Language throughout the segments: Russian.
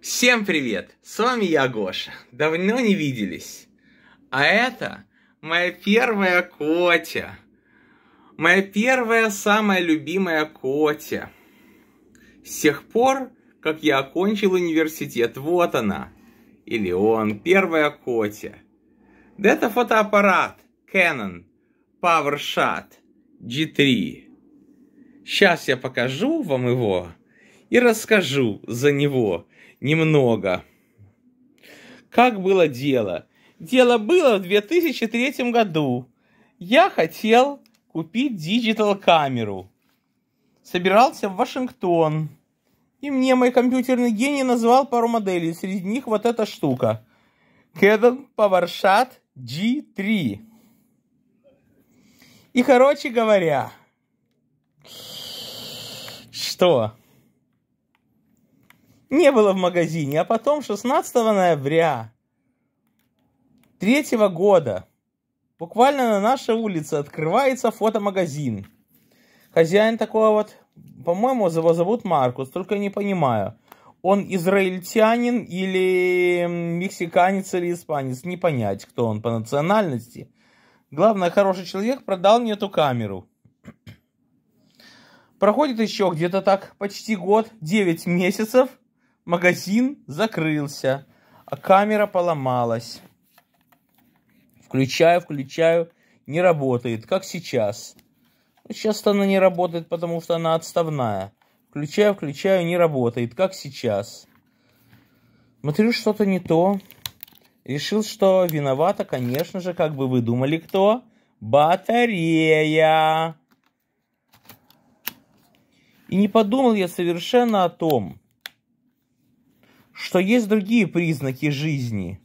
Всем привет! С вами я, Гоша. Давно не виделись. А это моя первая Котя. Моя первая самая любимая Котя. С тех пор, как я окончил университет, вот она. Или он, первая Котя. Да это фотоаппарат Canon PowerShot G3. Сейчас я покажу вам его и расскажу за него немного. Как было дело? Дело было в 2003 году. Я хотел купить диджитал-камеру. Собирался в Вашингтон. И мне мой компьютерный гений назвал пару моделей. Среди них вот эта штука. Canon PowerShot G3. И, короче говоря, что? не было в магазине, а потом 16 ноября третьего года буквально на нашей улице открывается фотомагазин. Хозяин такого вот, по-моему, его зовут Маркус, только не понимаю. Он израильтянин или мексиканец или испанец, не понять, кто он по национальности. Главное, хороший человек продал мне эту камеру. Проходит еще где-то так почти год, 9 месяцев – магазин закрылся, а камера поломалась. Включаю, включаю, не работает, как сейчас. Ну, сейчас она не работает, потому что она отставная. Включаю, включаю, не работает, как сейчас. Смотрю, что-то не то. Решил, что виновата, конечно же, как бы вы думали, кто? Батарея. И не подумал я совершенно о том, что есть другие признаки жизни.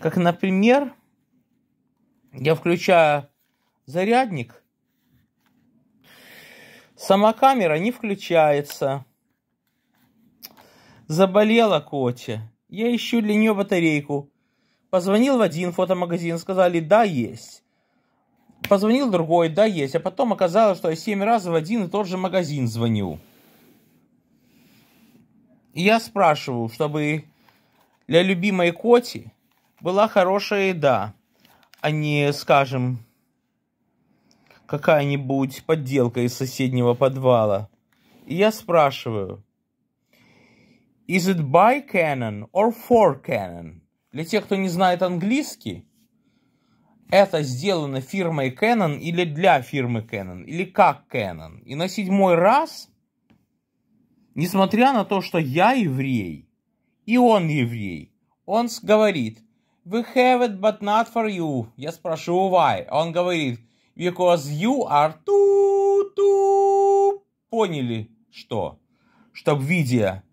Как, например, я включаю зарядник, сама камера не включается. Заболела Котя. Я ищу для нее батарейку. Позвонил в один фотомагазин, сказали, да, есть. Позвонил другой, да, есть. А потом оказалось, что я семь раз в один и тот же магазин звонил. И я спрашиваю, чтобы для любимой коти была хорошая еда, а не, скажем, какая-нибудь подделка из соседнего подвала. И я спрашиваю, is it by Canon or for Canon? Для тех, кто не знает английский, это сделано фирмой Canon или для фирмы Canon, или как Canon. И на седьмой раз – несмотря на то, что я еврей, и он еврей, он говорит, we have it but not for you. Я спрошу, why? Он говорит, because you are too, too. Поняли, что? Чтоб видя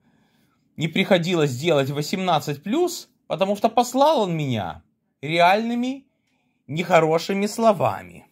не приходилось делать 18+, плюс, потому что послал он меня реальными нехорошими словами.